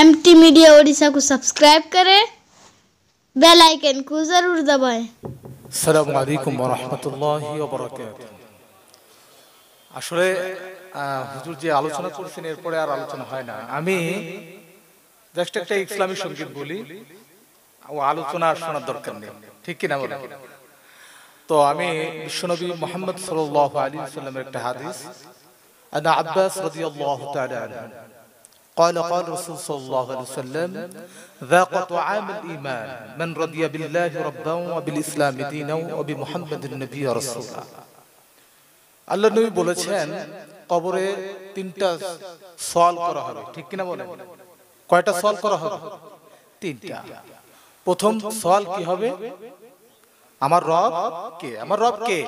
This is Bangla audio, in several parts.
एम टी मीडिया ओडिशा को सब्सक्राइब करें बेल आइकन को ज़रूर दबाएं सलामकुम वरहमतुल्लाहि वबरकातुहू আসলে হুজুর যে আলোচনা করছেন এরপরে আর আলোচনা হয় না আমি জাস্ট একটা ইসলামী সংগীত বলি ও আলোচনা আর শোনার দরকার নেই ঠিক কিনা বলেন তো আমি বিশ্বনবী মোহাম্মদ সাল আলী সাল্লামের একটা হাদিস আব্বাস রাদিয়াল্লাহু তাআলা আনহু قال قال رسول صلى الله عليه وسلم ذاق طعام الإيمان من رضي بالله ربا وبالإسلام دينا وبمحمد النبي رسولا আল্লাহ নবী বলেছেন কবরে তিনটা সল করা হবে ঠিক কিনা বলেন কয়টা সল করা হবে তিনটা প্রথম সল কি হবে আমার রব কে আমার রব কে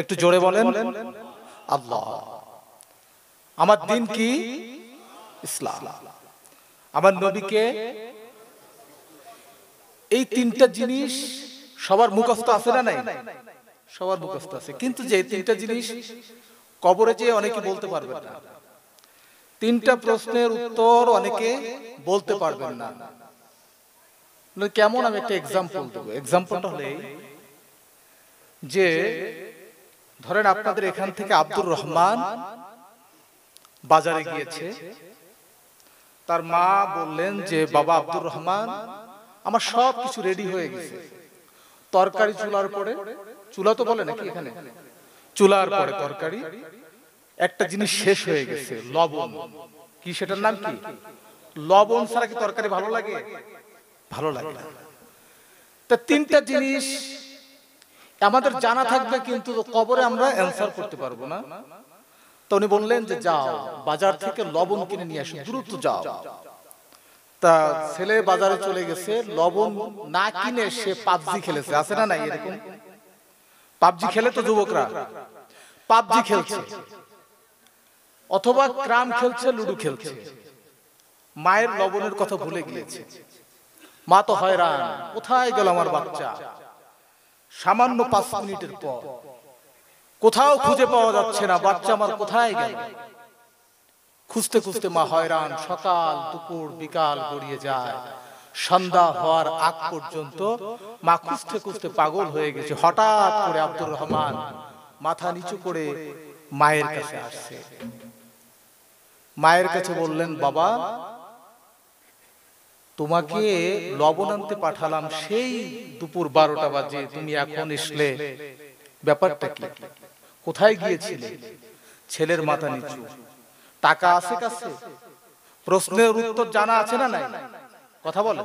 একটু জোরে বলেন আল্লাহ আমার দিন কি ইসলাম আমার নবীকে এই তিনটা জিনিস সবার মুখস্থ আছে না নাই সবার মুখস্থ আছে কিন্তু যে তিনটা জিনিস কবরে যে অনেকে বলতে পারবে না তিনটা প্রশ্নের উত্তর অনেকে বলতে পারবেন না কেমন আমি একটা এক্সাম্পল দেবো এক্সাম্পলটা হলে যে ধরেন আপনাদের এখান থেকে আব্দুর রহমান বাজারে গিয়েছে তার মা বললেন যে বাবা আব্দুর রহমান আমার সব কিছু রেডি হয়ে গেছে তরকারি চুলার পরে চুলা তো বলে নাকি এখানে চুলার পরে তরকারি একটা জিনিস শেষ হয়ে গেছে লবণ কি সেটার নাম কি লবণ ছাড়া কি তরকারি ভালো লাগে ভালো লাগে তা তিনটা জিনিস আমাদের জানা থাকবে কিন্তু কবরে আমরা অ্যান্সার করতে পারবো না তো উনি বললেন যে যাও বাজার থেকে লবণ কিনে নিয়ে আসো দ্রুত যাও তা ছেলে বাজারে চলে গেছে লবণ না কিনে সে পাবজি খেলেছে আছে না নাই এরকম পাবজি খেলে তো যুবকরা পাবজি খেলছে অথবা ক্রাম খেলছে লুডু খেলছে মায়ের লবণের কথা ভুলে গিয়েছে মা তো হয়রান কোথায় গেল আমার বাচ্চা সামান্য পাঁচ মিনিটের পর কোথাও খুঁজে পাওয়া যাচ্ছে না বাচ্চা আমার কোথায় গেল খুঁজতে খুঁজতে মা হয়রান সকাল দুপুর বিকাল গড়িয়ে যায় সন্ধ্যা হওয়ার আগ পর্যন্ত মা খুঁজতে খুঁজতে পাগল হয়ে গেছে হঠাৎ করে আব্দুর রহমান মাথা নিচু করে মায়ের কাছে আসছে মায়ের কাছে বললেন বাবা তোমাকে লবণ আনতে পাঠালাম সেই দুপুর বারোটা বাজে তুমি এখন এসলে ব্যাপারটা কি কোথায় গিয়েছিলে ছেলের মাথা নিচু টাকা আছে কাছে প্রশ্নের উত্তর জানা আছে না নাই কথা বল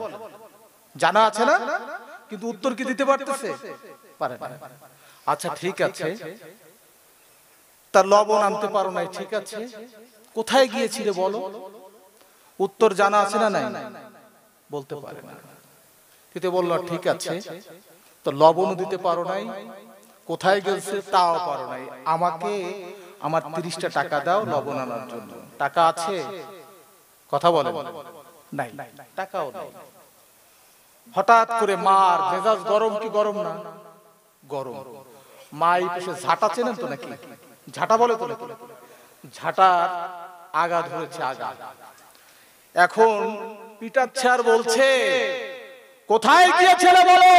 জানা আছে না কিন্তু উত্তর কি দিতে পারতেছে পারে না আচ্ছা ঠিক আছে তার লবণ আনতে পারো নাই ঠিক আছে কোথায় গিয়েছিলে বলো উত্তর জানা আছে না নাই বলতে পারে না কিন্তু বললো ঠিক আছে তো লবণও দিতে পারো নাই কোথায় গেছে তাও পারো নাই আমাকে আমার তিরিশটা টাকা দাও লবণ আনার জন্য টাকা আছে কথা বলে নাই টাকাও নাই হঠাৎ করে মার মেজাজ গরম কি গরম না গরম মা এই পেশে ঝাঁটা চেনেন তো নাকি ঝাঁটা বলে তো নাকি ঝাঁটার আগা ধরেছে আগা এখন পিটাচ্ছে আর বলছে কোথায় গিয়েছিলে বলো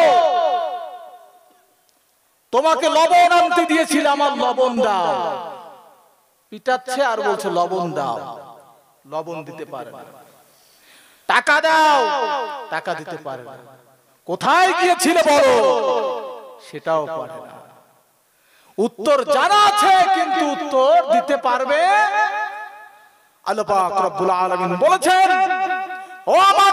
তোমাকে লবণ আনতে দিয়েছিল আমার লবণ দাও পিটাচ্ছে আর বলছে লবণ দাও লবণ দিতে পারে না টাকা দাও টাকা দিতে পারে না কোথায় গিয়েছিল বড় সেটাও পারে না উত্তর জানা আছে কিন্তু উত্তর দিতে পারবে আল্লাহ পাক রব্বুল আলামিন বলেছেন ও আমার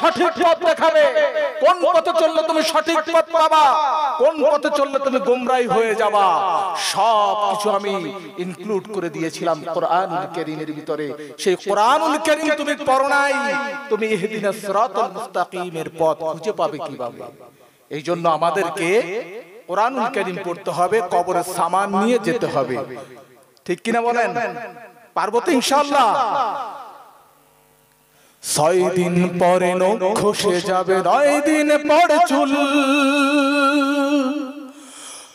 সঠিক পথ দেখাবে কোন পথে চললে তুমি সঠিক পথ পাবা কোন পথে চললে তুমি গোমরাই হয়ে যাবা সব কিছু আমি ইনক্লুড করে দিয়েছিলাম কোরআনুল কারীমের ভিতরে সেই কোরআনুল কারীম তুমি পড়ো নাই তুমি ইহদিনাস সিরাতাল মুস্তাকিমের পথ খুঁজে পাবে কি কিভাবে এই জন্য আমাদেরকে কোরআনুল কারীম পড়তে হবে কবরের সামান নিয়ে যেতে হবে ঠিক কিনা বলেন পার্বতী ইনশাল্লাহ ছয় দিন পরে খসে যাবে নয় দিন পরে চুল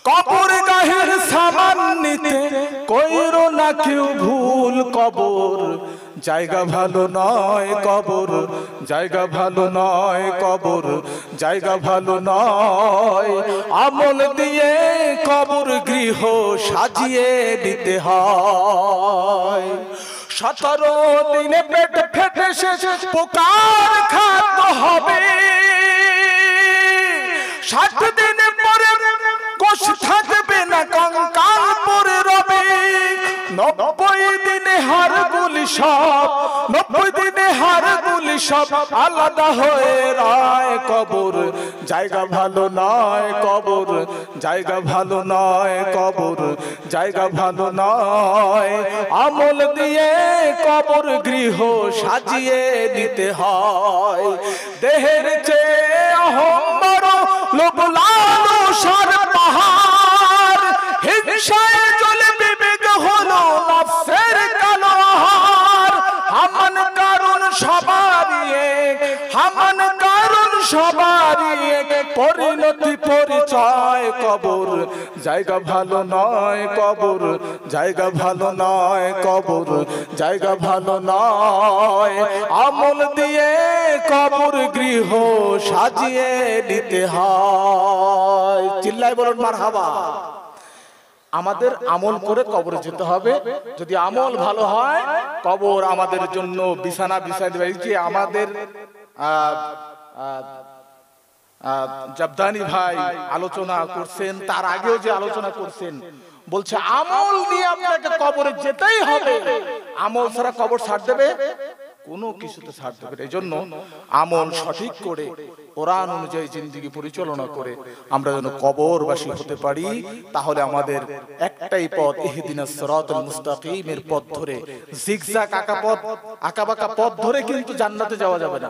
কবর গাহের সামান নিতে কইরো না কেউ ভুল কবর জায়গা ভালো নয় কবর জায়গা ভালো নয় কবর জায়গা ভালো নয় আমল দিয়ে কবর গৃহ সাজিয়ে দিতে হয় সতেরো দিনে পেট ফেটে শেষে পোকার খাদ্য হবে ষাট দিনে পরে কোষ থাকবে না কঙ্কাল পরে রবে নব্বই দিনে হার গুলি সব নব্বই দিনে হার গুলি সব আলাদা হয়ে রায় কবর জায়গা ভালো নয় কবর জায়গা ভালো নয় কবর জায়গা ভালো নয় আমল দিয়ে কবর গৃহ সাজিয়ে দিতে হয় দেহের চেয়ে অহম্বর লোক সার পাহাড় হিংসায় চলে বিবেক হলো নফসের কালো হার হামান কারণ সবারই হামান কারণ সবারই পরিণতি পরিচয় কবর জায়গা ভালো নয় কবর জায়গা ভালো নয় কবর জায়গা ভালো নয় আমল দিয়ে কবর গৃহ সাজিয়ে দিতে হয় চিল্লাই বলুন মার হাবা আমাদের আমল করে কবরে যেতে হবে যদি আমল ভালো হয় কবর আমাদের জন্য বিছানা বিছানা যে আমাদের জবদানি ভাই আলোচনা করছেন তার আগেও যে আলোচনা করছেন বলছে আমল নিয়ে আপনাকে কবরে যেতেই হবে আমল ছাড়া কবর ছাড় দেবে কোনো কিছুতে ছাড় দেবে এই জন্য আমল সঠিক করে কোরআন অনুযায়ী জিন্দিগি পরিচালনা করে আমরা যেন কবরবাসী হতে পারি তাহলে আমাদের একটাই পথ এহেদিন মুস্তাকিমের পথ ধরে জিগজাক আঁকা পথ আঁকাবাঁকা পথ ধরে কিন্তু জান্নাতে যাওয়া যাবে না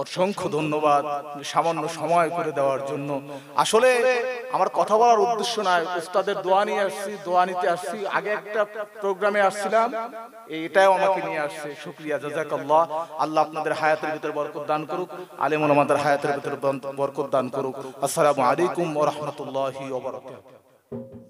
অসংখ্য ধন্যবাদ সামান্য সময় করে দেওয়ার জন্য আসলে আমার কথা বলার উদ্দেশ্য নাই উস্তাদের দোয়া নিয়ে আসছি দোয়া নিতে আসছি আগে একটা প্রোগ্রামে আসছিলাম এটাও আমাকে নিয়ে আসছে শুক্রিয়া জাজাকাল্লাহ আল্লাহ আপনাদের হায়াতের ভিতরে বরকত দান করুক আলিম আমাদের হায়াতের ভিতরে বরকত দান করুক আসসালামু আলাইকুম ওয়া রাহমাতুল্লাহি ওয়া